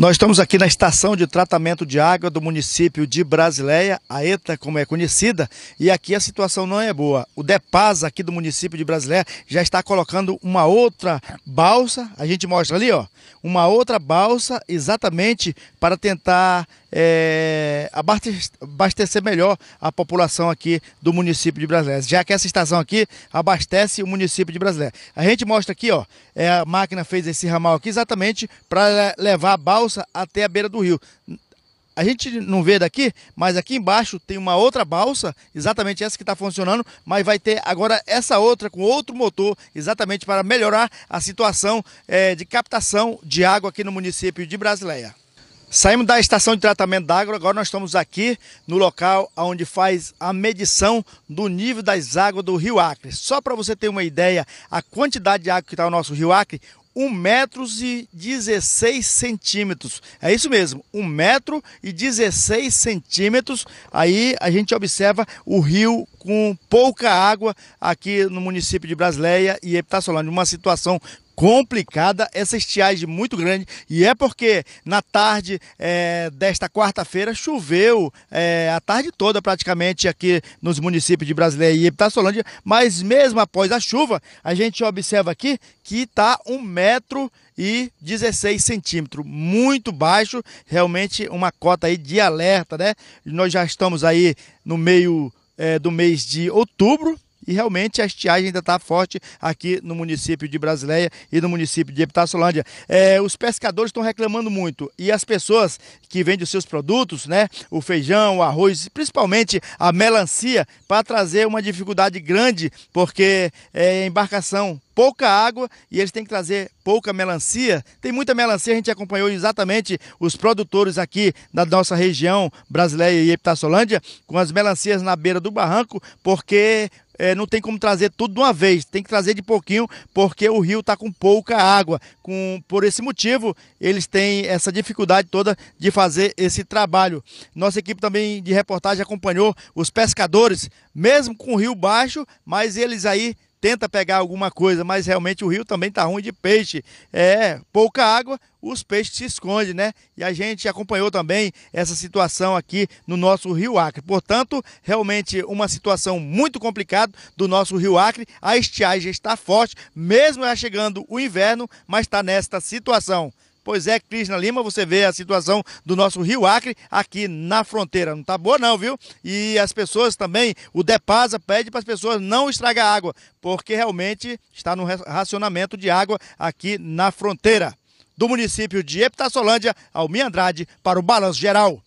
Nós estamos aqui na estação de tratamento de água do município de Brasileia, a ETA como é conhecida, e aqui a situação não é boa. O DEPAS aqui do município de Brasileia já está colocando uma outra balsa, a gente mostra ali, ó, uma outra balsa exatamente para tentar é, abastecer melhor a população aqui do município de Brasileia, já que essa estação aqui abastece o município de Brasileia. A gente mostra aqui, ó, é, a máquina fez esse ramal aqui exatamente para levar a balsa balsa até a beira do rio. A gente não vê daqui, mas aqui embaixo tem uma outra balsa, exatamente essa que está funcionando, mas vai ter agora essa outra com outro motor, exatamente para melhorar a situação é, de captação de água aqui no município de Brasileia. Saímos da estação de tratamento da água, agora nós estamos aqui no local onde faz a medição do nível das águas do Rio Acre. Só para você ter uma ideia, a quantidade de água que está no nosso Rio Acre, 1 metro e 16 centímetros. É isso mesmo, 1 metro e 16 centímetros. Aí a gente observa o rio com pouca água aqui no município de Brasileia e Epitaçolândia. Uma situação complicada, essa estiagem muito grande, e é porque na tarde é, desta quarta-feira choveu é, a tarde toda praticamente aqui nos municípios de Brasileira e Ipitaçolândia, mas mesmo após a chuva, a gente observa aqui que está um metro e 16 centímetros, muito baixo, realmente uma cota aí de alerta, né? Nós já estamos aí no meio é, do mês de outubro, e realmente a estiagem ainda está forte aqui no município de Brasileia e no município de Epitaçolândia. É, os pescadores estão reclamando muito e as pessoas que vendem os seus produtos, né, o feijão, o arroz, principalmente a melancia, para trazer uma dificuldade grande, porque é, é embarcação pouca água e eles têm que trazer pouca melancia. Tem muita melancia, a gente acompanhou exatamente os produtores aqui da nossa região Brasileia e Epitaçolândia com as melancias na beira do barranco, porque é, não tem como trazer tudo de uma vez, tem que trazer de pouquinho, porque o rio está com pouca água. Com, por esse motivo, eles têm essa dificuldade toda de fazer esse trabalho. Nossa equipe também de reportagem acompanhou os pescadores, mesmo com o rio baixo, mas eles aí tenta pegar alguma coisa, mas realmente o rio também está ruim de peixe. É pouca água, os peixes se escondem, né? E a gente acompanhou também essa situação aqui no nosso Rio Acre. Portanto, realmente uma situação muito complicada do nosso Rio Acre. A estiagem está forte, mesmo já chegando o inverno, mas está nesta situação. Pois é, Cristina Lima, você vê a situação do nosso Rio Acre aqui na fronteira. Não tá boa não, viu? E as pessoas também, o DEPASA pede para as pessoas não estragar água, porque realmente está no racionamento de água aqui na fronteira. Do município de Epitaçolândia, Almi Andrade, para o Balanço Geral.